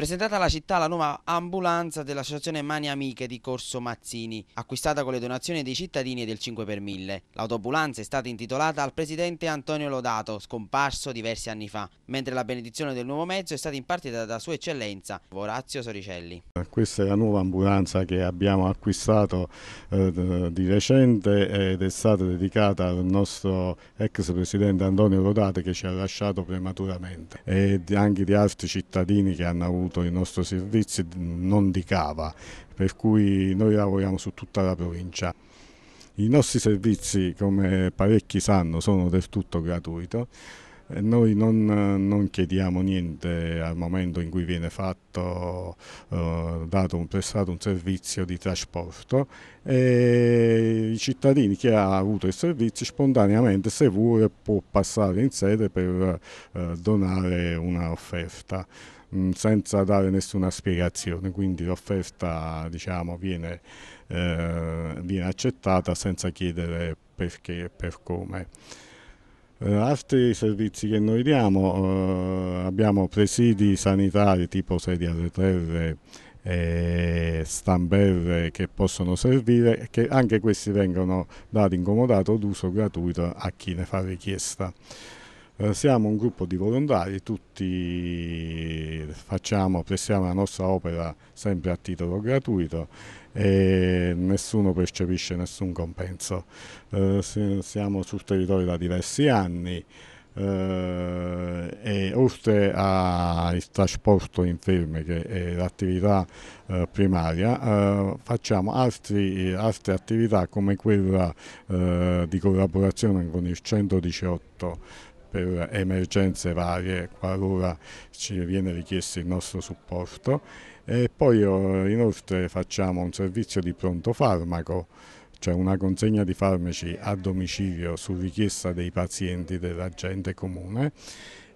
Presentata alla città la nuova ambulanza dell'associazione Mani Amiche di Corso Mazzini, acquistata con le donazioni dei cittadini e del 5 per 1000. L'autobulanza è stata intitolata al presidente Antonio Lodato, scomparso diversi anni fa, mentre la benedizione del nuovo mezzo è stata impartita da Sua Eccellenza Vorazio Soricelli. Questa è la nuova ambulanza che abbiamo acquistato eh, di recente ed è stata dedicata al nostro ex presidente Antonio Lodato che ci ha lasciato prematuramente e anche di altri cittadini che hanno avuto conto il nostro servizio non di cava, per cui noi lavoriamo su tutta la provincia. I nostri servizi, come parecchi sanno, sono del tutto gratuiti noi non, non, chiediamo niente al momento in cui viene fatto, eh, dato un, prestato un servizio di trasporto e i cittadini che ha avuto il servizio spontaneamente se vuole può passare in sede per eh, donare un'offerta mm, senza dare nessuna spiegazione, quindi l'offerta diciamo, viene, eh, viene accettata senza chiedere perché e per come. Eh, altri servizi che noi diamo, eh, abbiamo presidi sanitari tipo sedi ar terre e stamberre che possono servire e che anche questi vengono dati in comodato d'uso gratuito a chi ne fa richiesta. Eh, siamo un gruppo di volontari, tutti facciamo, prestiamo la nostra opera sempre a titolo gratuito e nessuno percepisce nessun compenso. Eh, siamo sul territorio da diversi anni eh, e oltre al trasporto inferme che è l'attività primaria facciamo altri, altre attività come quella di collaborazione con il 118 per emergenze varie qualora ci viene richiesto il nostro supporto e poi eh, inoltre facciamo un servizio di pronto farmaco cioè una consegna di farmaci a domicilio su richiesta dei pazienti della gente comune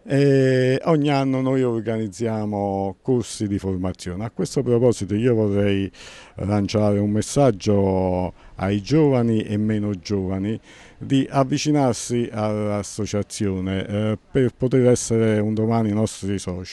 e ogni anno noi organizziamo corsi di formazione. A questo proposito io vorrei lanciare un messaggio ai giovani e meno giovani di avvicinarsi all'associazione eh, per poter essere un domani i nostri soci.